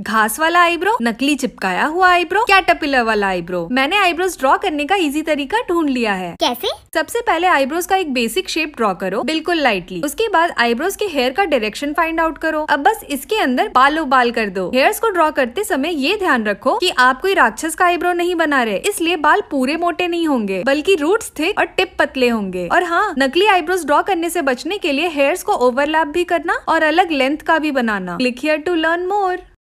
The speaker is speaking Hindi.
घास वाला आईब्रो नकली चिपकाया हुआ आईब्रो कैटरपिलर वाला आईब्रो मैंने आईब्रोज ड्रॉ करने का इजी तरीका ढूंढ लिया है कैसे सबसे पहले आईब्रोज का एक बेसिक शेप ड्रॉ करो बिल्कुल लाइटली उसके बाद आईब्रोज के हेयर का डायरेक्शन फाइंड आउट करो अब बस इसके अंदर बाल उबाल कर दो हेयर्स को ड्रॉ करते समय ये ध्यान रखो की आप कोई राक्षस का आईब्रो नहीं बना रहे इसलिए बाल पूरे मोटे नहीं होंगे बल्कि रूट थे और टिप पतले होंगे और हाँ नकली आईब्रोज ड्रॉ करने ऐसी बचने के लिए हेयर्स को ओवरलैप भी करना और अलग लेंथ का भी बनाना click here to learn more